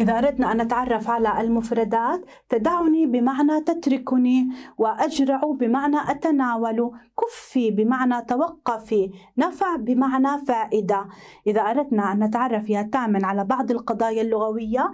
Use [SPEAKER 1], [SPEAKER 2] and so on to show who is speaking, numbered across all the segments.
[SPEAKER 1] إذا أردنا أن نتعرف على المفردات تدعني بمعنى تتركني وأجرع بمعنى أتناول كفي بمعنى توقفي نفع بمعنى فائدة إذا أردنا أن نتعرف يا تامن على بعض القضايا اللغوية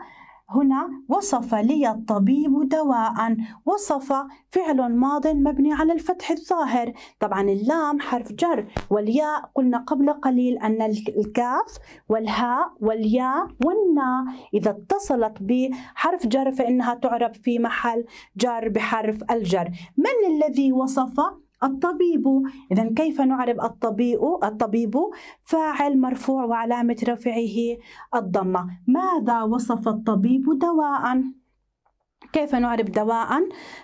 [SPEAKER 1] هنا وصف لي الطبيب دواء وصف فعل ماض مبني على الفتح الظاهر طبعا اللام حرف جر والياء قلنا قبل قليل أن الكاف والهاء والياء والنا إذا اتصلت بحرف جر فإنها تعرب في محل جر بحرف الجر من الذي وصف الطبيب إذا كيف نعرب الطبيب الطبيب فاعل مرفوع وعلامة رفعه الضمة ماذا وصف الطبيب دواء كيف نعرب دواء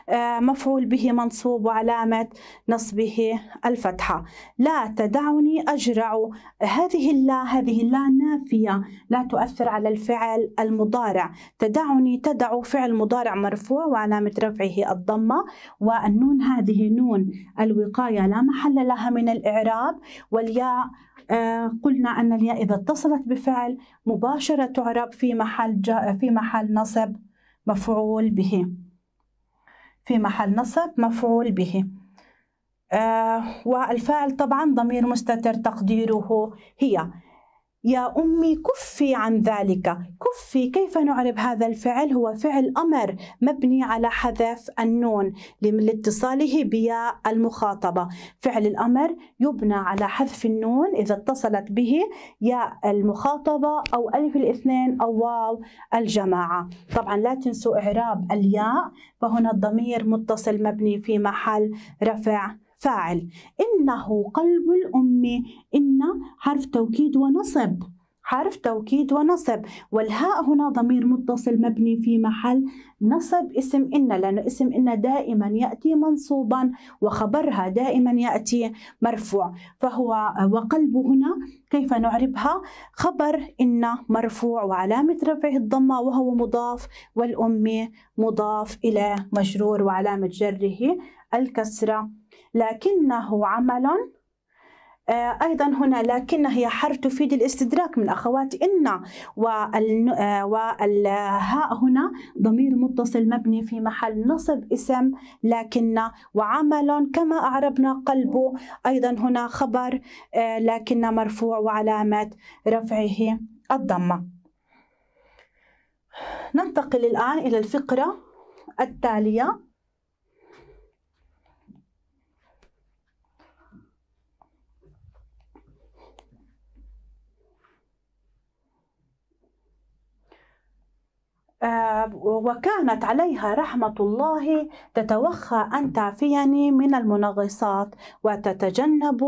[SPEAKER 1] آه، مفعول به منصوب وعلامة نصبه الفتحة لا تدعني أجرع هذه اللا هذه اللا نافية لا تؤثر على الفعل المضارع تدعني تدع فعل مضارع مرفوع وعلامة رفعه الضمة والنون هذه نون الوقاية لا محل لها من الإعراب والياء آه، قلنا أن الياء إذا اتصلت بفعل مباشرة تعرب في محل في محل نصب مفعول به في محل نصب مفعول به آه والفاعل طبعا ضمير مستتر تقديره هي يا أمي كفي عن ذلك كفي كيف نعرب هذا الفعل هو فعل أمر مبني على حذف النون لاتصاله بياء المخاطبة فعل الأمر يبنى على حذف النون إذا اتصلت به ياء المخاطبة أو ألف الاثنين أو واو الجماعة طبعا لا تنسوا إعراب الياء فهنا الضمير متصل مبني في محل رفع فاعل إنه قلب الأم إن حرف توكيد ونصب حرف توكيد ونصب والهاء هنا ضمير متصل مبني في محل نصب اسم إن لأن اسم إن دائما يأتي منصوبا وخبرها دائما يأتي مرفوع فهو وقلب هنا كيف نعربها خبر إن مرفوع وعلامة رفعه الضمة وهو مضاف والأم مضاف إلى مجرور وعلامة جره الكسرة لكنه عمل آه، أيضا هنا لكن هي حرف تفيد الاستدراك من أخوات إن آه، والهاء هنا ضمير متصل مبني في محل نصب اسم لكن وعمل كما أعربنا قلبه أيضا هنا خبر آه، لكن مرفوع وعلامة رفعه الضمة ننتقل الآن إلى الفقرة التالية وكانت عليها رحمة الله تتوخى أن تعفيني من المنغصات وتتجنب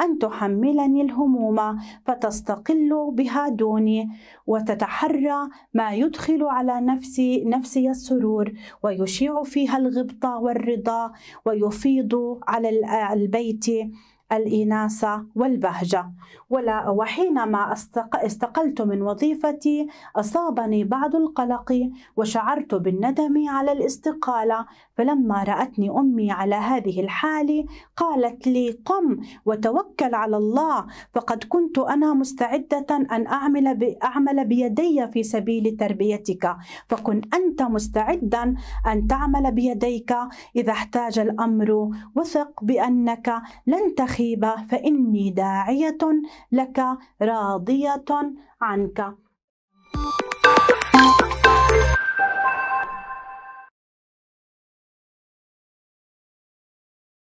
[SPEAKER 1] أن تحملني الهموم فتستقل بها دوني وتتحرى ما يدخل على نفسي نفسي السرور ويشيع فيها الغبطة والرضا ويفيض على البيت الإناثة والبهجة ولا وحينما استقلت من وظيفتي أصابني بعض القلق وشعرت بالندم على الاستقالة فلما رأتني أمي على هذه الحال قالت لي قم وتوكل على الله فقد كنت أنا مستعدة أن أعمل, أعمل بيدي في سبيل تربيتك فكن أنت مستعدا أن تعمل بيديك إذا احتاج الأمر وثق بأنك لن تخيب الرقيبة فإني داعية لك راضية عنك